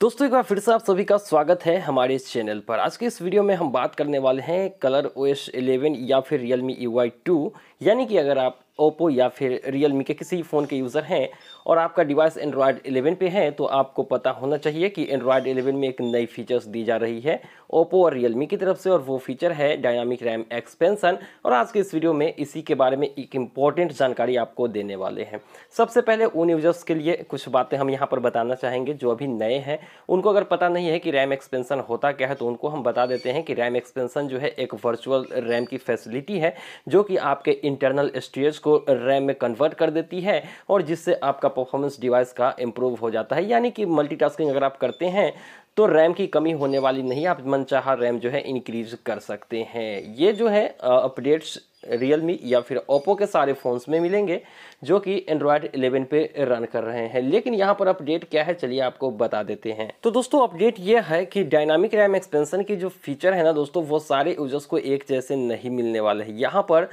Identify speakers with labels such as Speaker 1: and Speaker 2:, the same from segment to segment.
Speaker 1: दोस्तों एक बार फिर से आप सभी का स्वागत है हमारे इस चैनल पर आज के इस वीडियो में हम बात करने वाले हैं कलर ओ एस एलेवन या फिर Realme E Y two यानी कि अगर आप ओप्पो या फिर रियल के किसी फ़ोन के यूज़र हैं और आपका डिवाइस एंड्रॉयड 11 पे है तो आपको पता होना चाहिए कि एंड्रॉयड 11 में एक नई फीचर्स दी जा रही है ओप्पो और रियल की तरफ से और वो फीचर है डायनामिक रैम एक्सपेंसन और आज के इस वीडियो में इसी के बारे में एक इम्पॉर्टेंट जानकारी आपको देने वाले हैं सबसे पहले उन यूजर्स के लिए कुछ बातें हम यहाँ पर बताना चाहेंगे जो अभी नए हैं उनको अगर पता नहीं है कि रैम एक्सपेंसन होता क्या है तो उनको हम बता देते हैं कि रैम एक्सपेंसन जो है एक वर्चुअल रैम की फैसिलिटी है जो कि आपके इंटरनल स्टोरेज को रैम में कन्वर्ट कर देती है और जिससे आपका परफॉर्मेंस डिवाइस का इम्प्रूव हो जाता है यानी कि मल्टीटास्किंग अगर आप करते हैं तो रैम की कमी होने वाली नहीं आप मनचाहा रैम जो है इंक्रीज कर सकते हैं ये जो है अपडेट्स रियलमी या फिर ओप्पो के सारे फ़ोन्स में मिलेंगे जो कि एंड्रॉयड 11 पे रन कर रहे हैं लेकिन यहाँ पर अपडेट क्या है चलिए आपको बता देते हैं तो दोस्तों अपडेट ये है कि डायनामिक रैम एक्सपेंसन की जो फीचर है ना दोस्तों वो सारे यूजर्स को एक जैसे नहीं मिलने वाले हैं यहाँ पर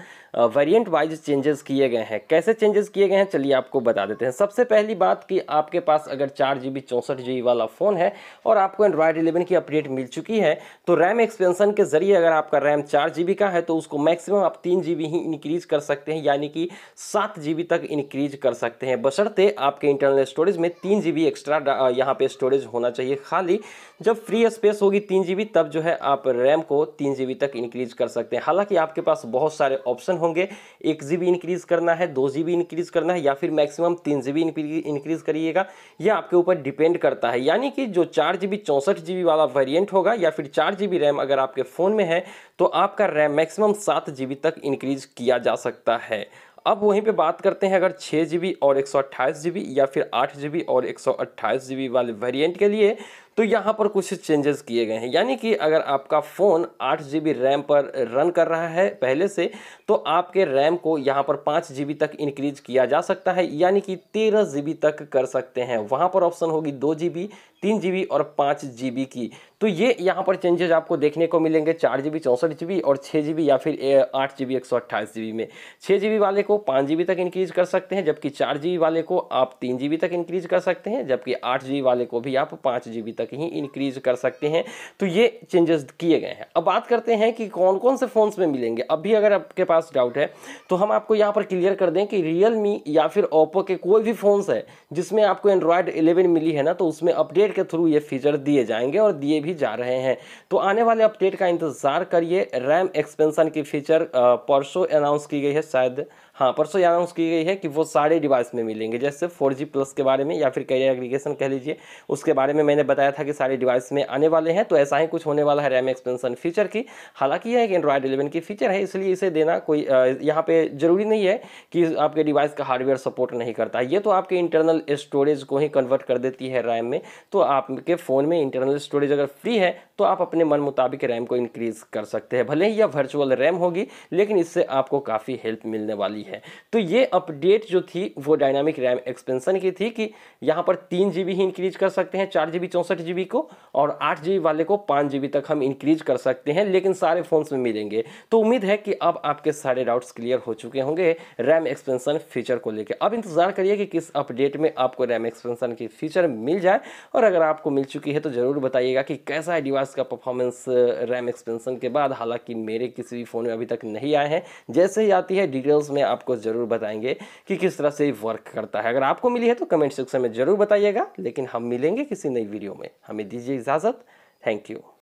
Speaker 1: वेरियंट वाइज चेंजेस किए गए हैं कैसे चेंजेस किए गए हैं चलिए आपको बता देते हैं सबसे पहली बात कि आपके पास अगर चार जी बी वाला फ़ोन है और आपको एंड्रॉयड इलेवन की अपडेट मिल चुकी है तो रैम एक्सपेंसन के जरिए अगर आपका रैम चार का है तो उसको मैक्सिमम आप तीन जी ही इंक्रीज कर सकते हैं यानी कि सात जी तक इंक्रीज कर सकते हैं बशर्ते आपके इंटरनल स्टोरेज में तीन जी एक्स्ट्रा यहाँ पे स्टोरेज होना चाहिए खाली जब फ्री स्पेस होगी तीन जी तब जो है आप रैम को तीन जी तक इंक्रीज कर सकते हैं हालांकि आपके पास बहुत सारे ऑप्शन होंगे एक जी इंक्रीज करना है दो जी इंक्रीज करना है या फिर मैक्सिमम तीन जी इंक्रीज करिएगा यह आपके ऊपर डिपेंड करता है यानी कि जो चार जी बी वाला वेरियंट होगा या फिर चार जी रैम अगर आपके फ़ोन में है तो आपका रैम मैक्सिमम सात जी बी तक इंक्रीज़ किया जा सकता है अब वहीं पे बात करते हैं अगर छः जी और एक या फिर आठ जी और एक सौ वाले वेरिएंट के लिए तो यहाँ पर कुछ चेंजेस किए गए हैं यानी कि अगर आपका फ़ोन आठ जी रैम पर रन कर रहा है पहले से तो आपके रैम को यहाँ पर पाँच जी तक इंक्रीज किया जा सकता है यानी कि तेरह जी तक कर सकते हैं वहाँ पर ऑप्शन होगी दो जी बी तीन जी और पाँच जी की तो ये यहाँ पर चेंजेस आपको देखने को मिलेंगे चार जी बी चौंसठ जी और छः जी या फिर आठ जी बी एक सौ अट्ठाईस जी में छः जी वाले को पाँच जी तक इंक्रीज कर सकते हैं जबकि चार जी वाले को आप तीन जी तक इंक्रीज कर सकते हैं जबकि आठ जी वाले को भी आप पाँच जी तक तक ही इंक्रीज कर सकते हैं तो ये चेंजेस किए गए हैं अब बात करते हैं कि कौन कौन से फ़ोन्स में मिलेंगे अभी अगर आपके पास डाउट है तो हम आपको यहाँ पर क्लियर कर दें कि रियल या फिर ओप्पो के कोई भी फ़ोन्स है जिसमें आपको एंड्रॉयड इलेवन मिली है ना तो उसमें अपडेट के थ्रू ये फीचर दिए जाएंगे और दिए भी जा रहे हैं तो आने वाले अपडेट का इंतज़ार करिए रैम एक्सपेंसन की फीचर परसों अनाउंस की गई है शायद हाँ परसों ये अनाउंस की गई है कि वो सारे डिवाइस में मिलेंगे जैसे फोर जी प्लस के बारे में या फिर कैरियर एग्रीगेशन कह लीजिए उसके बारे में मैंने बताया था कि सारे डिवाइस में आने वाले हैं तो ऐसा ही कुछ होने वाला है रैम एक्सपेंसन फीचर की हालांकि यह एक एंड्रॉयड एलेवन की फीचर है इसलिए इसे देना कोई यहाँ पर ज़रूरी नहीं है कि आपके डिवाइस का हार्डवेयर सपोर्ट नहीं करता ये तो आपके इंटरनल स्टोरेज को ही कन्वर्ट कर देती है रैम में तो आपके फ़ोन में इंटरनल स्टोरेज अगर फ्री है तो आप अपने मन मुताबिक रैम को इंक्रीज़ कर सकते हैं भले ही यह वर्चुअल रैम होगी लेकिन इससे आपको काफ़ी हेल्प मिलने वाली गई है तो ये अपडेट जो थी वो डायनामिक रैम एक्सपेंशन की थी कि यहाँ पर तीन जी ही इंक्रीज कर सकते हैं चार जी बी को और आठ वाले को पाँच तक हम इंक्रीज कर सकते हैं लेकिन सारे फ़ोन्स में मिलेंगे तो उम्मीद है कि अब आपके सारे डाउट्स क्लियर हो चुके होंगे रैम एक्सपेंशन फीचर को लेकर अब इंतज़ार करिए कि किस अपडेट में आपको रैम एक्सपेंशन की फीचर मिल जाए और अगर आपको मिल चुकी है तो ज़रूर बताइएगा कि कैसा है डिवाइस का परफॉर्मेंस रैम एक्सपेंशन के बाद हालांकि मेरे किसी भी फ़ोन में अभी तक नहीं आए हैं जैसे ही आती है डिटेल्स में आपको ज़रूर बताएंगे कि किस तरह से वर्क करता है अगर आपको मिली है तो कमेंट सेक्शन में ज़रूर बताइएगा लेकिन हम मिलेंगे किसी नई वीडियो में हमें दीजिए इजाज़त थैंक यू